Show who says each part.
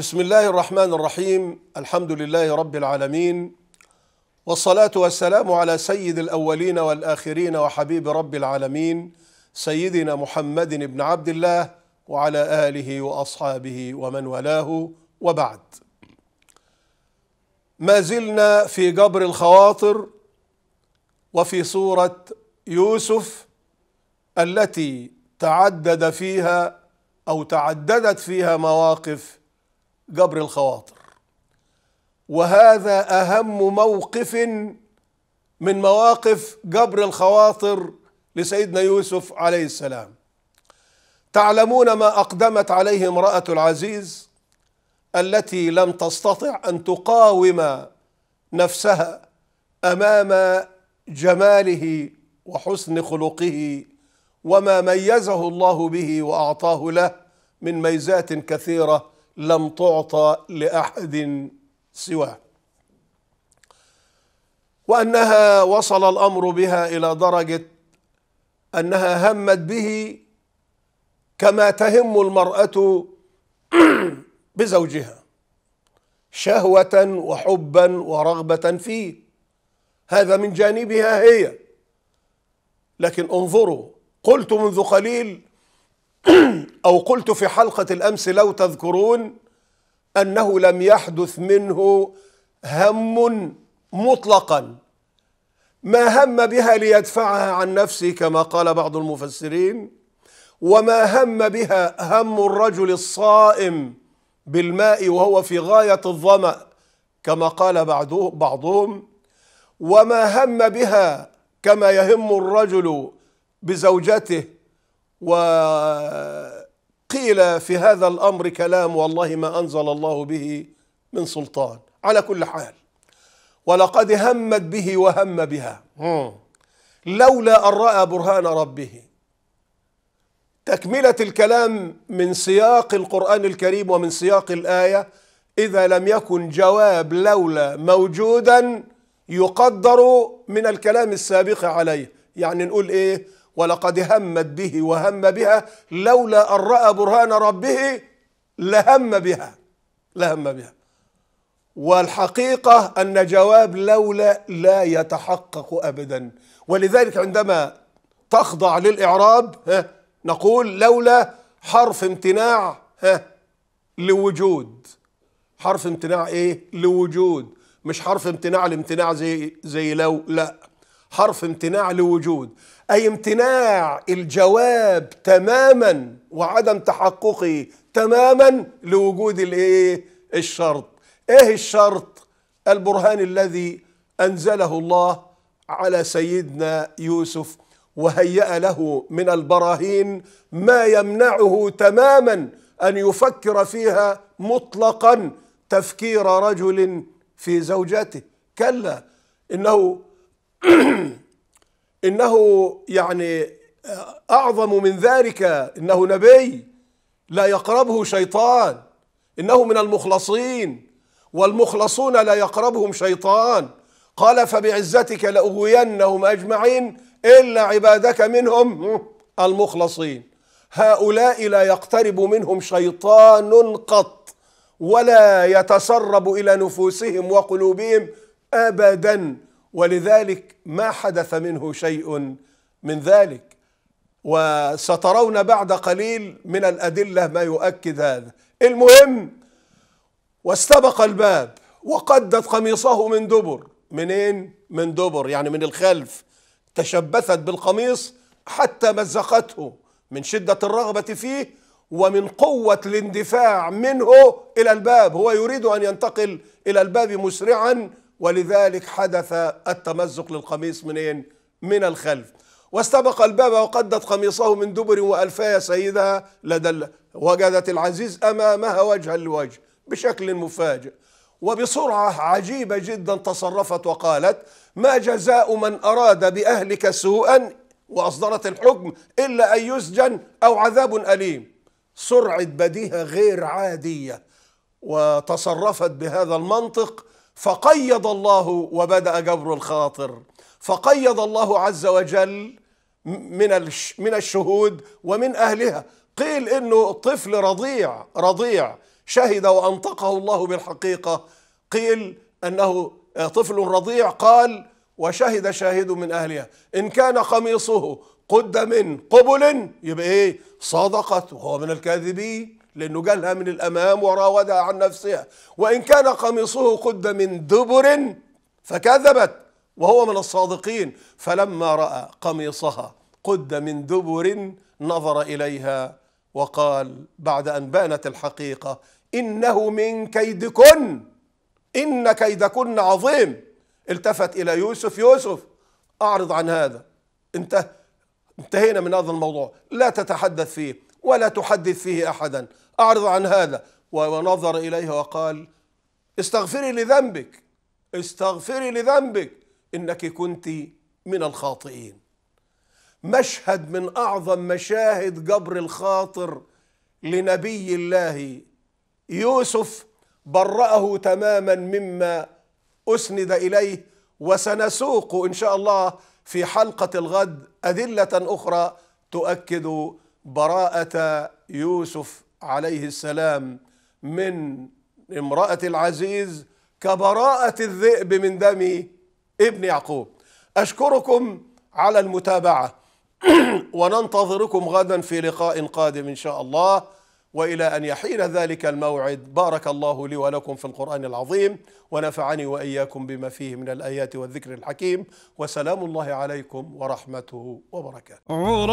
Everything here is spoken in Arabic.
Speaker 1: بسم الله الرحمن الرحيم الحمد لله رب العالمين والصلاة والسلام على سيد الأولين والآخرين وحبيب رب العالمين سيدنا محمد بن عبد الله وعلى آله وأصحابه ومن والاه وبعد ما زلنا في جبر الخواطر وفي سورة يوسف التي تعدد فيها أو تعددت فيها مواقف جبر الخواطر وهذا اهم موقف من مواقف جبر الخواطر لسيدنا يوسف عليه السلام تعلمون ما اقدمت عليه امراه العزيز التي لم تستطع ان تقاوم نفسها امام جماله وحسن خلقه وما ميزه الله به واعطاه له من ميزات كثيره لم تعطى لأحد سواه وأنها وصل الأمر بها إلى درجة أنها همت به كما تهم المرأة بزوجها شهوة وحبا ورغبة فيه هذا من جانبها هي لكن انظروا قلت منذ قليل أو قلت في حلقة الأمس لو تذكرون أنه لم يحدث منه هم مطلقا ما هم بها ليدفعها عن نفسه كما قال بعض المفسرين وما هم بها هم الرجل الصائم بالماء وهو في غاية الظمأ كما قال بعضهم وما هم بها كما يهم الرجل بزوجته وقيل في هذا الأمر كلام والله ما أنزل الله به من سلطان على كل حال ولقد همت به وهم بها لولا أن رأى برهان ربه تكملة الكلام من سياق القرآن الكريم ومن سياق الآية إذا لم يكن جواب لولا موجودا يقدر من الكلام السابق عليه يعني نقول إيه ولقد همت به وهم بها لولا أن رأى برهان ربه لهم بها لهم بها والحقيقة أن جواب لولا لا يتحقق أبدا ولذلك عندما تخضع للإعراب نقول لولا حرف امتناع لوجود حرف امتناع ايه لوجود مش حرف امتناع الامتناع زي زي لو لا حرف امتناع لوجود أي امتناع الجواب تماما وعدم تحققه تماما لوجود الايه الشرط ايه الشرط البرهان الذي أنزله الله على سيدنا يوسف وهيأ له من البراهين ما يمنعه تماما أن يفكر فيها مطلقا تفكير رجل في زوجته كلا إنه انه يعني اعظم من ذلك انه نبي لا يقربه شيطان انه من المخلصين والمخلصون لا يقربهم شيطان قال فبعزتك لاغوينهم اجمعين الا عبادك منهم المخلصين هؤلاء لا يقترب منهم شيطان قط ولا يتسرب الى نفوسهم وقلوبهم ابدا ولذلك ما حدث منه شيء من ذلك وسترون بعد قليل من الأدلة ما يؤكد هذا المهم واستبق الباب وقدت قميصه من دبر منين من دبر يعني من الخلف تشبثت بالقميص حتى مزقته من شدة الرغبة فيه ومن قوة الاندفاع منه إلى الباب هو يريد أن ينتقل إلى الباب مسرعا ولذلك حدث التمزق للقميص منين من الخلف واستبق الباب وقدت قميصه من دبر يا سيدها لدى وجدت العزيز أمامها وجها لوجه بشكل مفاجئ وبسرعة عجيبة جدا تصرفت وقالت ما جزاء من أراد بأهلك سوءا وأصدرت الحكم إلا أن يسجن أو عذاب أليم سرعة بديهة غير عادية وتصرفت بهذا المنطق فقيض الله وبدأ جبر الخاطر فقيض الله عز وجل من من الشهود ومن أهلها قيل إنه طفل رضيع رضيع شهد وأنطقه الله بالحقيقة قيل أنه طفل رضيع قال وشهد شاهد من أهلها إن كان قميصه قد من قبل يبقى إيه صدقت وهو من الكاذبين لأنه جالها من الأمام وراودها عن نفسها وإن كان قميصه قد من دبر فكذبت وهو من الصادقين فلما رأى قميصها قد من دبر نظر إليها وقال بعد أن بانت الحقيقة إنه من كيدكن إن كيدكن عظيم التفت إلى يوسف يوسف أعرض عن هذا انتهينا من هذا الموضوع لا تتحدث فيه ولا تحدث فيه أحدا أعرض عن هذا ونظر إليها وقال استغفري لذنبك استغفري لذنبك إنك كنت من الخاطئين مشهد من أعظم مشاهد جبر الخاطر لنبي الله يوسف برأه تماما مما أسند إليه وسنسوق إن شاء الله في حلقة الغد أدلة أخرى تؤكد براءه يوسف عليه السلام من امراه العزيز كبراءه الذئب من دم ابن يعقوب اشكركم على المتابعه وننتظركم غدا في لقاء قادم ان شاء الله والى ان يحين ذلك الموعد بارك الله لي ولكم في القران العظيم ونفعني واياكم بما فيه من الايات والذكر الحكيم وسلام الله عليكم ورحمته وبركاته